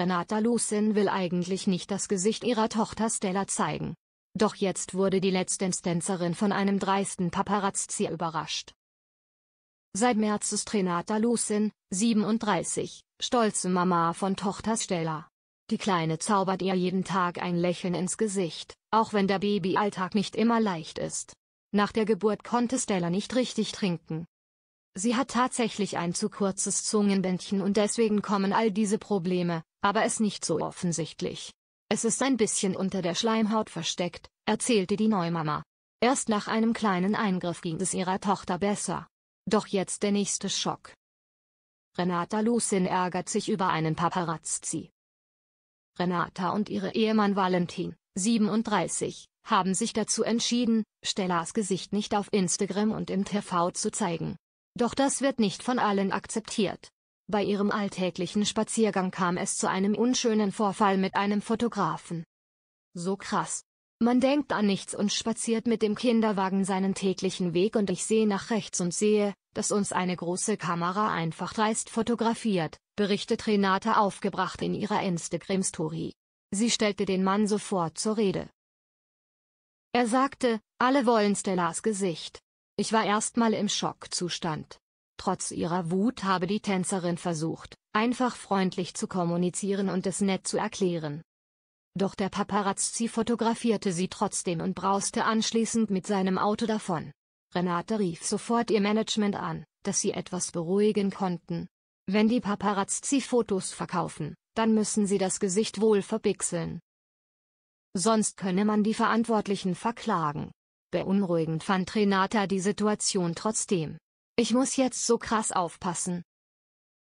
Renata Lucin will eigentlich nicht das Gesicht ihrer Tochter Stella zeigen. Doch jetzt wurde die Letztens-Tänzerin von einem dreisten Paparazzi überrascht. Seit März ist Renata Lucin, 37, stolze Mama von Tochter Stella. Die Kleine zaubert ihr jeden Tag ein Lächeln ins Gesicht, auch wenn der Babyalltag nicht immer leicht ist. Nach der Geburt konnte Stella nicht richtig trinken, Sie hat tatsächlich ein zu kurzes Zungenbändchen und deswegen kommen all diese Probleme, aber es nicht so offensichtlich. Es ist ein bisschen unter der Schleimhaut versteckt, erzählte die Neumama. Erst nach einem kleinen Eingriff ging es ihrer Tochter besser. Doch jetzt der nächste Schock. Renata Lucin ärgert sich über einen Paparazzi. Renata und ihre Ehemann Valentin, 37, haben sich dazu entschieden, Stellas Gesicht nicht auf Instagram und im TV zu zeigen. Doch das wird nicht von allen akzeptiert. Bei ihrem alltäglichen Spaziergang kam es zu einem unschönen Vorfall mit einem Fotografen. So krass. Man denkt an nichts und spaziert mit dem Kinderwagen seinen täglichen Weg und ich sehe nach rechts und sehe, dass uns eine große Kamera einfach dreist fotografiert, berichtet Renate aufgebracht in ihrer Instagram-Story. Sie stellte den Mann sofort zur Rede. Er sagte, alle wollen Stellas Gesicht. Ich war erstmal im Schockzustand. Trotz ihrer Wut habe die Tänzerin versucht, einfach freundlich zu kommunizieren und es nett zu erklären. Doch der Paparazzi fotografierte sie trotzdem und brauste anschließend mit seinem Auto davon. Renate rief sofort ihr Management an, dass sie etwas beruhigen konnten. Wenn die Paparazzi Fotos verkaufen, dann müssen sie das Gesicht wohl verpixeln. Sonst könne man die Verantwortlichen verklagen. Beunruhigend fand Renata die Situation trotzdem. Ich muss jetzt so krass aufpassen,